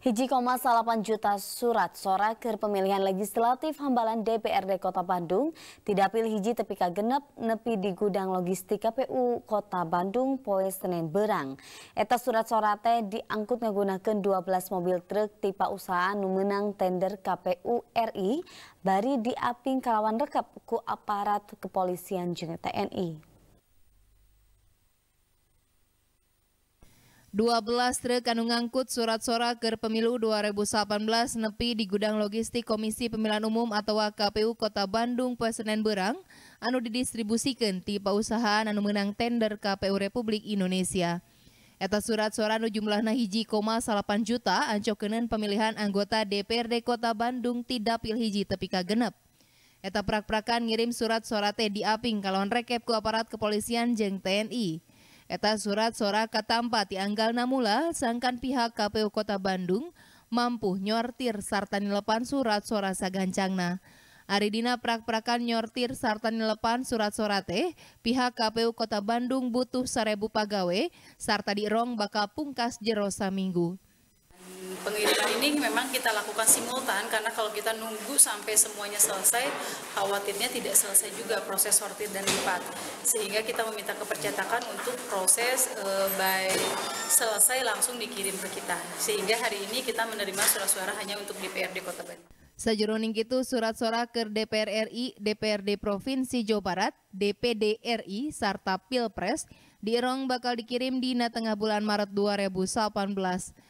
Hiji koma salapan juta surat sorak ke pemilihan legislatif hambalan DPRD Kota Bandung tidak pilih hiji tapi genep nepi di gudang logistik KPU Kota Bandung poe Senin Berang. Eta surat sorate diangkut menggunakan 12 mobil truk tipe usaha anu menang tender KPU RI bari diaping kalawan rekap ku aparat kepolisian jeung TNI. 12 truk anu ngangkut surat-surat ke pemilu 2018 nepi di gudang logistik Komisi Pemilihan Umum atau KPU Kota Bandung Pesenen Berang anu didistribusikan di perusahaan anu menang tender KPU Republik Indonesia. Eta surat-surat anu jumlahna hiji koma salapan juta ancokenen pemilihan anggota DPRD Kota Bandung tidak pilih hiji tepi genep. Eta prak-prakan ngirim surat-surat teh aping kalau rekep ku aparat kepolisian jeng TNI. Eta surat-sora katampa tianggal namula sangkan pihak KPU Kota Bandung mampu nyortir sarta nilepan surat-sora sagancangna. Ari dina prak-prakan nyortir sarta nilepan surat-sora teh, pihak KPU Kota Bandung butuh sarebu pagawe, sarta dirong bakal pungkas jero minggu. Ini memang kita lakukan simultan karena kalau kita nunggu sampai semuanya selesai, khawatirnya tidak selesai juga proses sortir dan lipat. Sehingga kita meminta kepercetakan untuk proses e, by selesai langsung dikirim ke kita. Sehingga hari ini kita menerima surat-suara hanya untuk DPRD Kota Bandung. Sejeroning itu surat-suara ke DPR RI, DPRD Provinsi Jawa Barat, DPD RI, serta Pilpres, dirong bakal dikirim di Tengah bulan Maret 2018.